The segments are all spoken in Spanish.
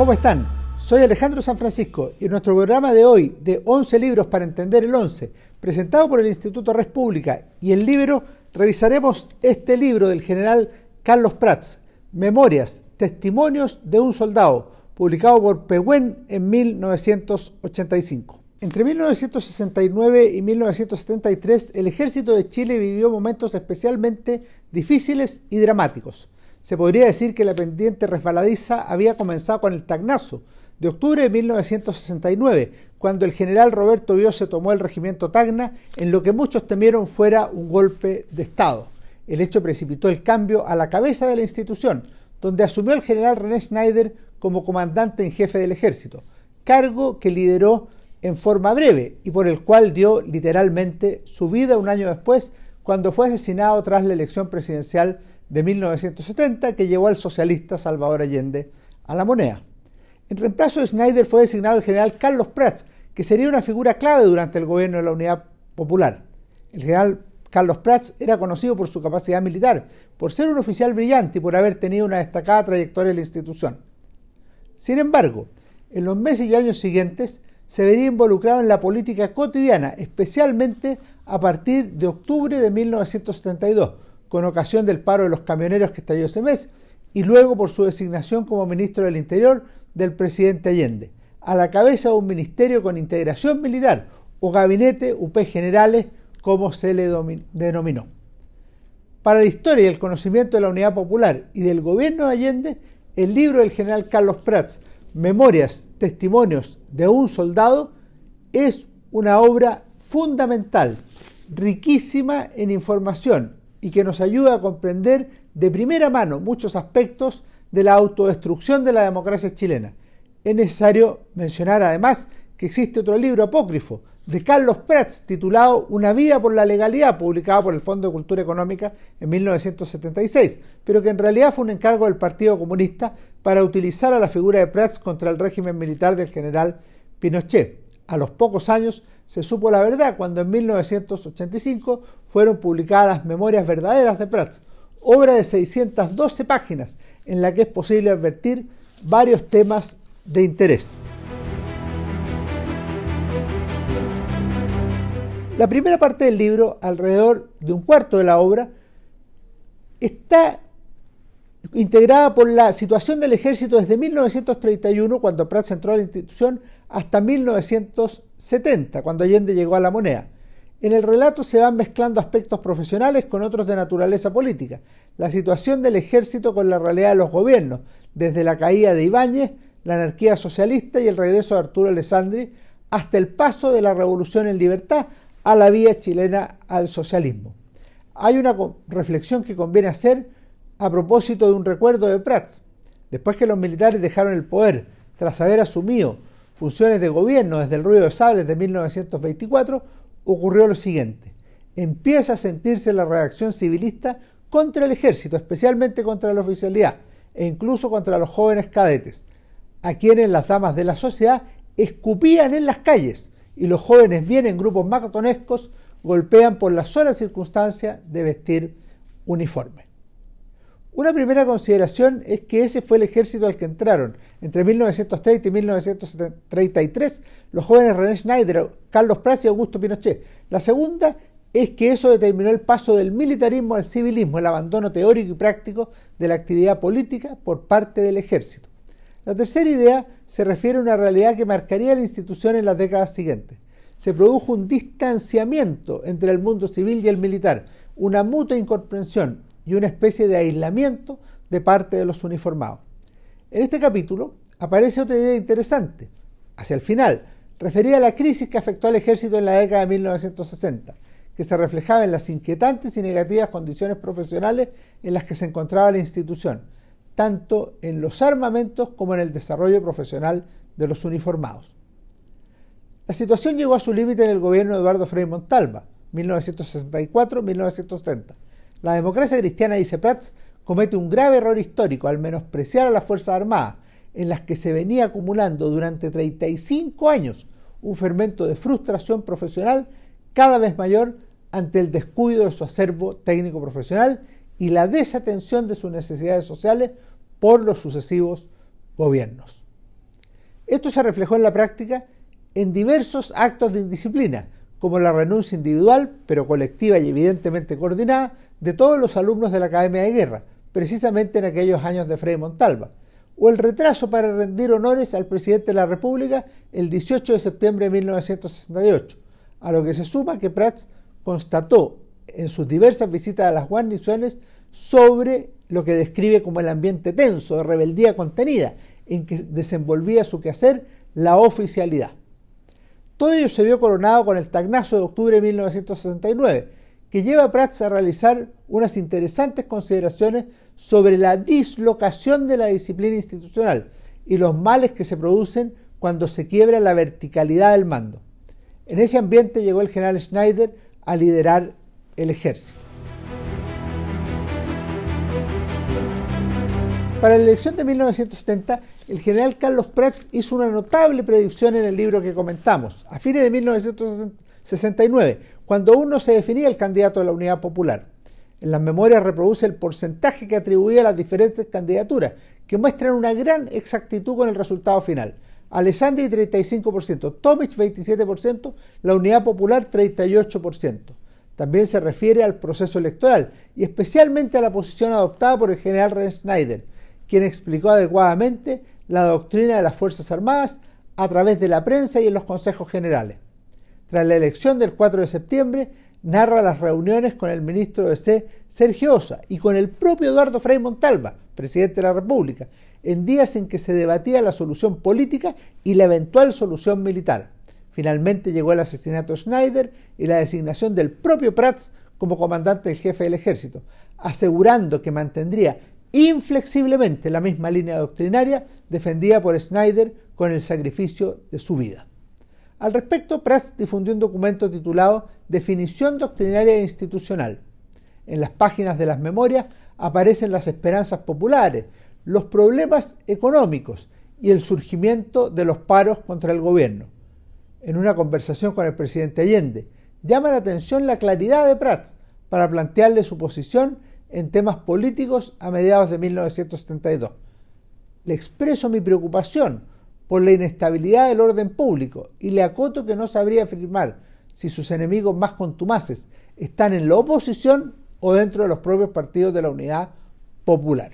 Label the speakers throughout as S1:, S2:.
S1: ¿cómo están? Soy Alejandro San Francisco y en nuestro programa de hoy de 11 libros para entender el 11, presentado por el Instituto Res y el libro, revisaremos este libro del general Carlos Prats, Memorias, Testimonios de un Soldado, publicado por Pehuen en 1985. Entre 1969 y 1973 el ejército de Chile vivió momentos especialmente difíciles y dramáticos. Se podría decir que la pendiente resbaladiza había comenzado con el Tagnazo de octubre de 1969, cuando el general Roberto se tomó el regimiento Tagna, en lo que muchos temieron fuera un golpe de Estado. El hecho precipitó el cambio a la cabeza de la institución, donde asumió el general René Schneider como comandante en jefe del ejército, cargo que lideró en forma breve y por el cual dio literalmente su vida un año después cuando fue asesinado tras la elección presidencial de 1970 que llevó al socialista Salvador Allende a la moneda. En reemplazo de Schneider fue designado el general Carlos Prats, que sería una figura clave durante el gobierno de la Unidad Popular. El general Carlos Prats era conocido por su capacidad militar, por ser un oficial brillante y por haber tenido una destacada trayectoria en la institución. Sin embargo, en los meses y años siguientes se vería involucrado en la política cotidiana, especialmente a partir de octubre de 1972, con ocasión del paro de los camioneros que estalló ese mes, y luego por su designación como ministro del Interior del presidente Allende, a la cabeza de un ministerio con integración militar o gabinete UP Generales, como se le denominó. Para la historia y el conocimiento de la Unidad Popular y del gobierno de Allende, el libro del general Carlos Prats, Memorias, Testimonios de un Soldado, es una obra fundamental, riquísima en información, y que nos ayuda a comprender de primera mano muchos aspectos de la autodestrucción de la democracia chilena. Es necesario mencionar además que existe otro libro apócrifo de Carlos Prats titulado Una vida por la legalidad, publicado por el Fondo de Cultura Económica en 1976, pero que en realidad fue un encargo del Partido Comunista para utilizar a la figura de Prats contra el régimen militar del general Pinochet a los pocos años se supo la verdad cuando en 1985 fueron publicadas Memorias Verdaderas de Prats, obra de 612 páginas en la que es posible advertir varios temas de interés. La primera parte del libro, alrededor de un cuarto de la obra, está integrada por la situación del ejército desde 1931, cuando Prats entró a la institución, hasta 1970, cuando Allende llegó a la moneda. En el relato se van mezclando aspectos profesionales con otros de naturaleza política, la situación del ejército con la realidad de los gobiernos, desde la caída de Ibáñez, la anarquía socialista y el regreso de Arturo Alessandri, hasta el paso de la revolución en libertad a la vía chilena al socialismo. Hay una reflexión que conviene hacer a propósito de un recuerdo de Prats. Después que los militares dejaron el poder, tras haber asumido funciones de gobierno desde el ruido de sables de 1924, ocurrió lo siguiente. Empieza a sentirse la reacción civilista contra el ejército, especialmente contra la oficialidad e incluso contra los jóvenes cadetes, a quienes las damas de la sociedad escupían en las calles y los jóvenes vienen en grupos macotonescos golpean por la sola circunstancia de vestir uniforme. Una primera consideración es que ese fue el ejército al que entraron. Entre 1930 y 1933, los jóvenes René Schneider, Carlos Prats y Augusto Pinochet. La segunda es que eso determinó el paso del militarismo al civilismo, el abandono teórico y práctico de la actividad política por parte del ejército. La tercera idea se refiere a una realidad que marcaría la institución en las décadas siguientes. Se produjo un distanciamiento entre el mundo civil y el militar, una mutua incomprensión, y una especie de aislamiento de parte de los uniformados. En este capítulo aparece otra idea interesante, hacia el final, referida a la crisis que afectó al ejército en la década de 1960, que se reflejaba en las inquietantes y negativas condiciones profesionales en las que se encontraba la institución, tanto en los armamentos como en el desarrollo profesional de los uniformados. La situación llegó a su límite en el gobierno de Eduardo Frei Montalva, 1964-1970 la democracia cristiana, dice Prats, comete un grave error histórico al menospreciar a las Fuerzas Armadas, en las que se venía acumulando durante 35 años un fermento de frustración profesional cada vez mayor ante el descuido de su acervo técnico profesional y la desatención de sus necesidades sociales por los sucesivos gobiernos. Esto se reflejó en la práctica en diversos actos de indisciplina, como la renuncia individual, pero colectiva y evidentemente coordinada, de todos los alumnos de la Academia de Guerra, precisamente en aquellos años de Frei Montalva, o el retraso para rendir honores al presidente de la República el 18 de septiembre de 1968, a lo que se suma que Prats constató en sus diversas visitas a las guarniciones sobre lo que describe como el ambiente tenso de rebeldía contenida en que desenvolvía su quehacer la oficialidad. Todo ello se vio coronado con el Tagnazo de octubre de 1969, que lleva a Prats a realizar unas interesantes consideraciones sobre la dislocación de la disciplina institucional y los males que se producen cuando se quiebra la verticalidad del mando. En ese ambiente llegó el general Schneider a liderar el ejército. Para la elección de 1970, el general Carlos Prats hizo una notable predicción en el libro que comentamos, a fines de 1969, cuando uno se definía el candidato de la Unidad Popular. En las memorias reproduce el porcentaje que atribuía a las diferentes candidaturas, que muestran una gran exactitud con el resultado final. Alessandri 35%, Tomic 27%, la Unidad Popular 38%. También se refiere al proceso electoral y especialmente a la posición adoptada por el general Ren Schneider, quien explicó adecuadamente la doctrina de las Fuerzas Armadas a través de la prensa y en los consejos generales. Tras la elección del 4 de septiembre, narra las reuniones con el ministro de C, Sergio Osa, y con el propio Eduardo Frei Montalva, presidente de la República, en días en que se debatía la solución política y la eventual solución militar. Finalmente llegó el asesinato de Schneider y la designación del propio Prats como comandante en jefe del ejército, asegurando que mantendría inflexiblemente la misma línea doctrinaria defendida por Schneider con el sacrificio de su vida. Al respecto, Prats difundió un documento titulado Definición Doctrinaria e Institucional. En las páginas de las memorias aparecen las esperanzas populares, los problemas económicos y el surgimiento de los paros contra el gobierno. En una conversación con el presidente Allende, llama la atención la claridad de Prats para plantearle su posición en temas políticos a mediados de 1972. Le expreso mi preocupación por la inestabilidad del orden público y le acoto que no sabría afirmar si sus enemigos más contumaces están en la oposición o dentro de los propios partidos de la Unidad Popular.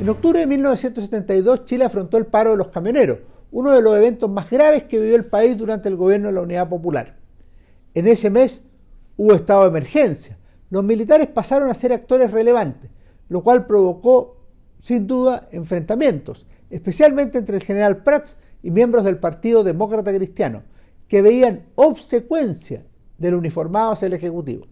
S1: En octubre de 1972 Chile afrontó el paro de los camioneros, uno de los eventos más graves que vivió el país durante el gobierno de la Unidad Popular. En ese mes hubo estado de emergencia. Los militares pasaron a ser actores relevantes, lo cual provocó, sin duda, enfrentamientos, especialmente entre el general Prats y miembros del Partido Demócrata Cristiano, que veían obsecuencia del uniformado hacia el Ejecutivo.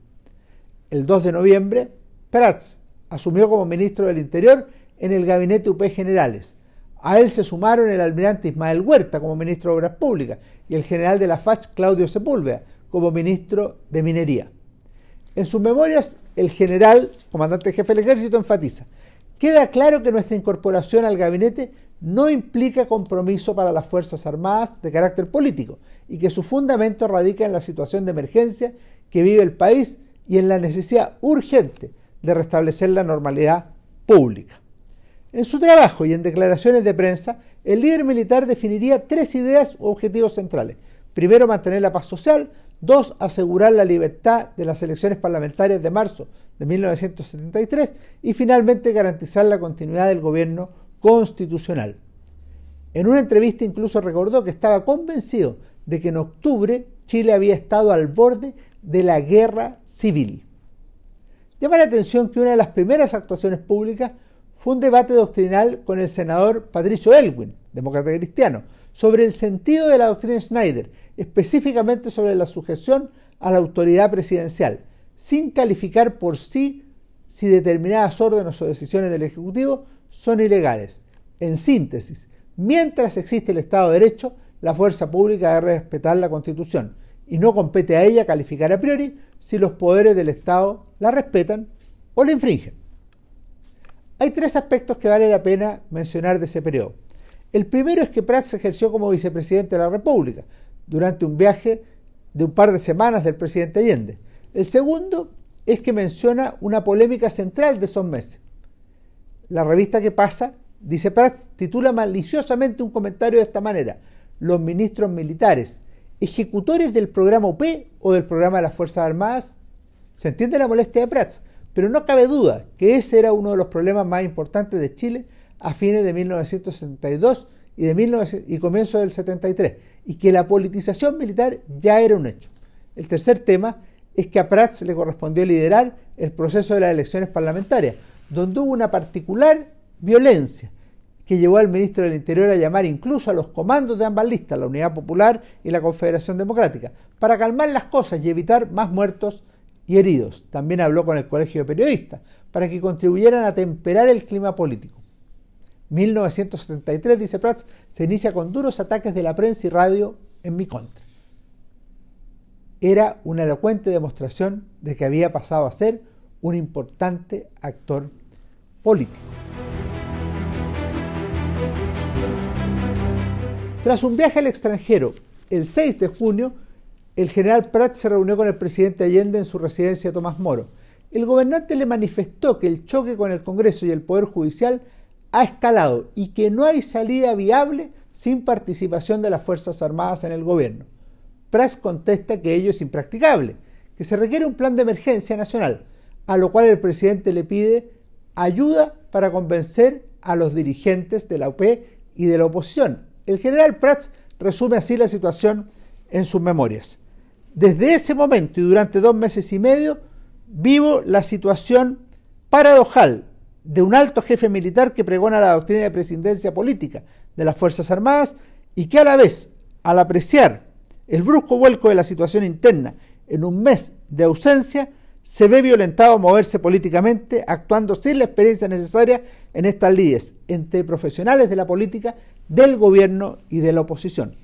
S1: El 2 de noviembre, Prats asumió como ministro del Interior en el gabinete UP Generales. A él se sumaron el almirante Ismael Huerta como ministro de Obras Públicas y el general de la FACH Claudio Sepúlveda como ministro de Minería. En sus memorias, el general, comandante jefe del ejército, enfatiza, queda claro que nuestra incorporación al gabinete no implica compromiso para las Fuerzas Armadas de carácter político y que su fundamento radica en la situación de emergencia que vive el país y en la necesidad urgente de restablecer la normalidad pública. En su trabajo y en declaraciones de prensa, el líder militar definiría tres ideas o objetivos centrales. Primero, mantener la paz social. Dos, asegurar la libertad de las elecciones parlamentarias de marzo de 1973. Y finalmente, garantizar la continuidad del gobierno constitucional. En una entrevista incluso recordó que estaba convencido de que en octubre Chile había estado al borde de la guerra civil. Llama la atención que una de las primeras actuaciones públicas fue un debate doctrinal con el senador Patricio Elwin, demócrata cristiano, sobre el sentido de la doctrina Schneider específicamente sobre la sujeción a la autoridad presidencial, sin calificar por sí si determinadas órdenes o decisiones del Ejecutivo son ilegales. En síntesis, mientras existe el Estado de Derecho, la fuerza pública debe respetar la Constitución y no compete a ella calificar a priori si los poderes del Estado la respetan o la infringen. Hay tres aspectos que vale la pena mencionar de ese periodo. El primero es que Prats ejerció como vicepresidente de la República, durante un viaje de un par de semanas del presidente Allende. El segundo es que menciona una polémica central de esos meses. La revista que pasa, dice Prats, titula maliciosamente un comentario de esta manera. Los ministros militares, ejecutores del programa UP o del programa de las Fuerzas Armadas, se entiende la molestia de Prats, pero no cabe duda que ese era uno de los problemas más importantes de Chile a fines de 1972 y, de y comienzo del 73, y que la politización militar ya era un hecho. El tercer tema es que a Prats le correspondió liderar el proceso de las elecciones parlamentarias, donde hubo una particular violencia que llevó al ministro del Interior a llamar incluso a los comandos de ambas listas, la Unidad Popular y la Confederación Democrática, para calmar las cosas y evitar más muertos y heridos. También habló con el Colegio de Periodistas, para que contribuyeran a temperar el clima político. 1973, dice Prats, se inicia con duros ataques de la prensa y radio en mi contra. Era una elocuente demostración de que había pasado a ser un importante actor político. Tras un viaje al extranjero, el 6 de junio, el general Prats se reunió con el presidente Allende en su residencia Tomás Moro. El gobernante le manifestó que el choque con el Congreso y el Poder Judicial ha escalado y que no hay salida viable sin participación de las Fuerzas Armadas en el gobierno. Prats contesta que ello es impracticable, que se requiere un plan de emergencia nacional, a lo cual el presidente le pide ayuda para convencer a los dirigentes de la UP y de la oposición. El general Prats resume así la situación en sus memorias. Desde ese momento y durante dos meses y medio vivo la situación paradojal de un alto jefe militar que pregona la doctrina de presidencia política de las Fuerzas Armadas y que a la vez, al apreciar el brusco vuelco de la situación interna en un mes de ausencia, se ve violentado a moverse políticamente, actuando sin la experiencia necesaria en estas lides entre profesionales de la política, del gobierno y de la oposición.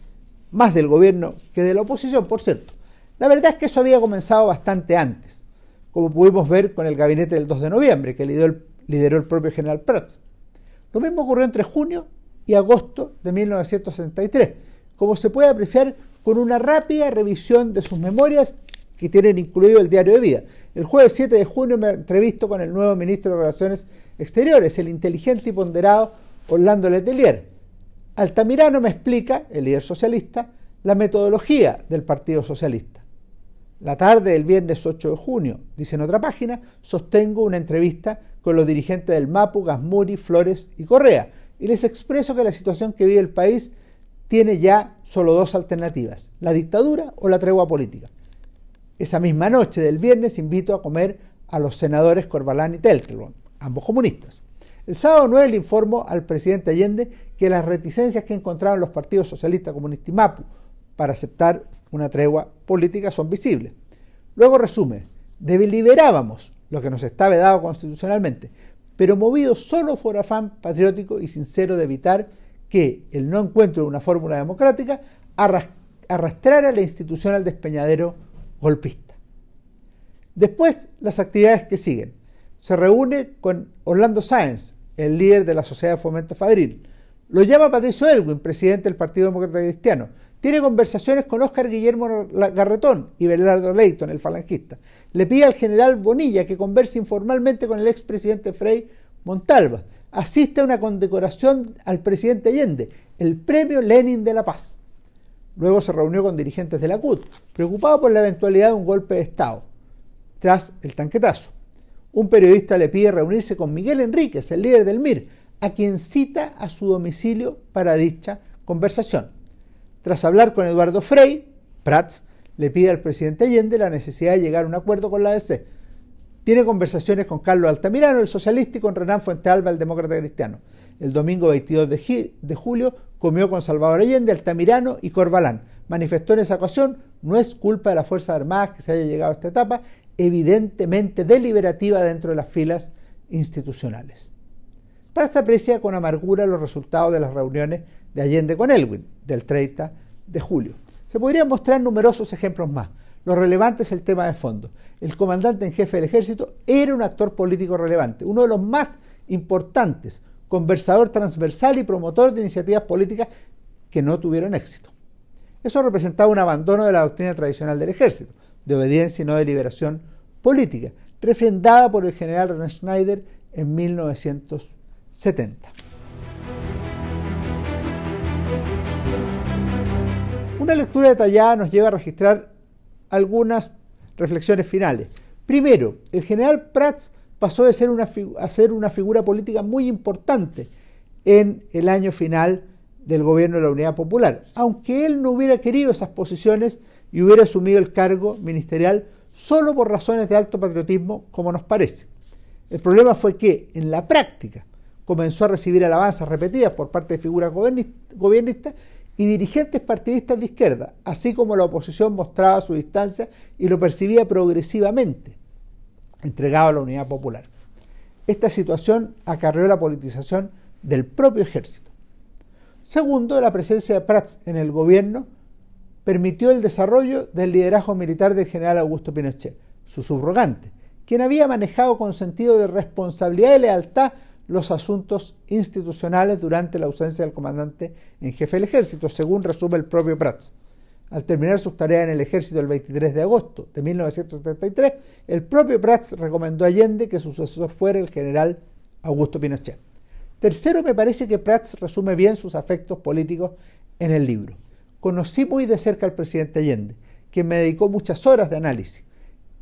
S1: Más del gobierno que de la oposición, por cierto. La verdad es que eso había comenzado bastante antes, como pudimos ver con el gabinete del 2 de noviembre, que lideró el lideró el propio general Prats. Lo mismo ocurrió entre junio y agosto de 1963, como se puede apreciar con una rápida revisión de sus memorias que tienen incluido el diario de vida. El jueves 7 de junio me entrevisto con el nuevo ministro de Relaciones Exteriores, el inteligente y ponderado Orlando Letelier. Altamirano me explica, el líder socialista, la metodología del Partido Socialista. La tarde del viernes 8 de junio, dice en otra página, sostengo una entrevista con los dirigentes del MAPU, Gasmuri, Flores y Correa, y les expreso que la situación que vive el país tiene ya solo dos alternativas, la dictadura o la tregua política. Esa misma noche del viernes invito a comer a los senadores Corbalán y Teltelón, ambos comunistas. El sábado 9 le informo al presidente Allende que las reticencias que encontraron los partidos socialista, comunista y MAPU para aceptar una tregua política son visibles. Luego resume, deliberábamos lo que nos estaba vedado constitucionalmente, pero movido solo por afán patriótico y sincero de evitar que el no encuentro de una fórmula democrática arrastrara a la institución al despeñadero golpista. Después, las actividades que siguen. Se reúne con Orlando Sáenz, el líder de la Sociedad de Fomento Fadril. Lo llama Patricio Elwin, presidente del Partido Demócrata Cristiano, tiene conversaciones con Óscar Guillermo Garretón y Bernardo Leyton, el falangista. Le pide al general Bonilla que converse informalmente con el expresidente Frei Montalva. Asiste a una condecoración al presidente Allende, el premio Lenin de la Paz. Luego se reunió con dirigentes de la CUT, preocupado por la eventualidad de un golpe de Estado, tras el tanquetazo. Un periodista le pide reunirse con Miguel Enríquez, el líder del MIR, a quien cita a su domicilio para dicha conversación. Tras hablar con Eduardo Frey, Prats le pide al presidente Allende la necesidad de llegar a un acuerdo con la ADC. Tiene conversaciones con Carlos Altamirano, el socialista, y con Renán Fuentealba, el demócrata cristiano. El domingo 22 de, julio comió con Salvador Allende, Altamirano y Corbalán. Manifestó en esa ocasión, no es culpa de las Fuerzas Armadas que se haya llegado a esta etapa, evidentemente deliberativa dentro de las filas institucionales. Prats aprecia con amargura los resultados de las reuniones de Allende con Elwin, del 30 de julio. Se podrían mostrar numerosos ejemplos más. Lo relevante es el tema de fondo. El comandante en jefe del ejército era un actor político relevante, uno de los más importantes, conversador transversal y promotor de iniciativas políticas que no tuvieron éxito. Eso representaba un abandono de la doctrina tradicional del ejército, de obediencia y no de liberación política, refrendada por el general René Schneider en 1970. Una lectura detallada nos lleva a registrar algunas reflexiones finales. Primero, el general Prats pasó de ser una, a ser una figura política muy importante en el año final del gobierno de la Unidad Popular, aunque él no hubiera querido esas posiciones y hubiera asumido el cargo ministerial solo por razones de alto patriotismo, como nos parece. El problema fue que, en la práctica, comenzó a recibir alabanzas repetidas por parte de figuras gobiernistas y dirigentes partidistas de izquierda, así como la oposición mostraba su distancia y lo percibía progresivamente, entregado a la unidad popular. Esta situación acarreó la politización del propio ejército. Segundo, la presencia de Prats en el gobierno permitió el desarrollo del liderazgo militar del general Augusto Pinochet, su subrogante, quien había manejado con sentido de responsabilidad y lealtad los asuntos institucionales durante la ausencia del comandante en jefe del ejército, según resume el propio Prats. Al terminar sus tareas en el ejército el 23 de agosto de 1973, el propio Prats recomendó a Allende que su sucesor fuera el general Augusto Pinochet. Tercero, me parece que Prats resume bien sus afectos políticos en el libro. Conocí muy de cerca al presidente Allende, quien me dedicó muchas horas de análisis,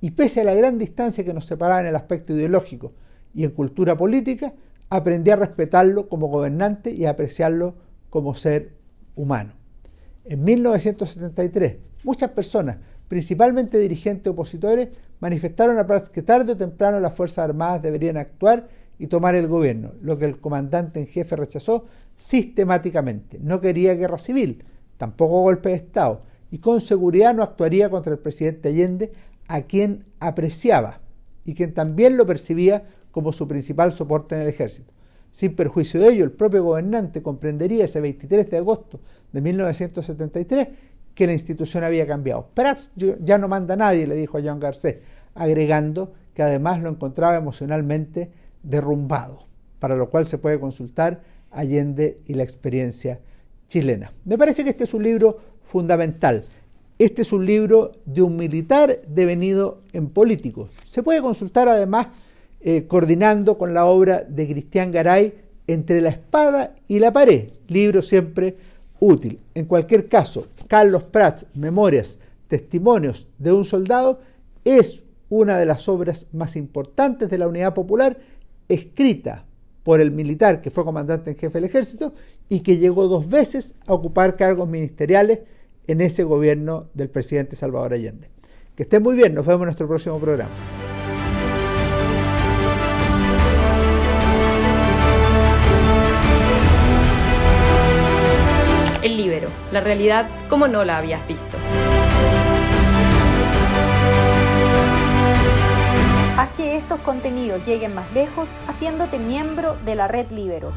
S1: y pese a la gran distancia que nos separaba en el aspecto ideológico y en cultura política, aprendí a respetarlo como gobernante y a apreciarlo como ser humano. En 1973, muchas personas, principalmente dirigentes opositores, manifestaron a Prats que tarde o temprano las Fuerzas Armadas deberían actuar y tomar el gobierno, lo que el comandante en jefe rechazó sistemáticamente. No quería guerra civil, tampoco golpe de Estado, y con seguridad no actuaría contra el presidente Allende, a quien apreciaba y quien también lo percibía como su principal soporte en el ejército. Sin perjuicio de ello, el propio gobernante comprendería ese 23 de agosto de 1973 que la institución había cambiado. Prats ya no manda a nadie, le dijo a John Garcés, agregando que además lo encontraba emocionalmente derrumbado, para lo cual se puede consultar Allende y la experiencia chilena. Me parece que este es un libro fundamental. Este es un libro de un militar devenido en político. Se puede consultar además eh, coordinando con la obra de Cristian Garay, Entre la espada y la pared, libro siempre útil. En cualquier caso, Carlos Prats, Memorias, Testimonios de un Soldado, es una de las obras más importantes de la Unidad Popular, escrita por el militar que fue comandante en jefe del ejército y que llegó dos veces a ocupar cargos ministeriales en ese gobierno del presidente Salvador Allende. Que estén muy bien, nos vemos en nuestro próximo programa. la realidad como no la habías visto. Haz que estos contenidos lleguen más lejos haciéndote miembro de la red Libero.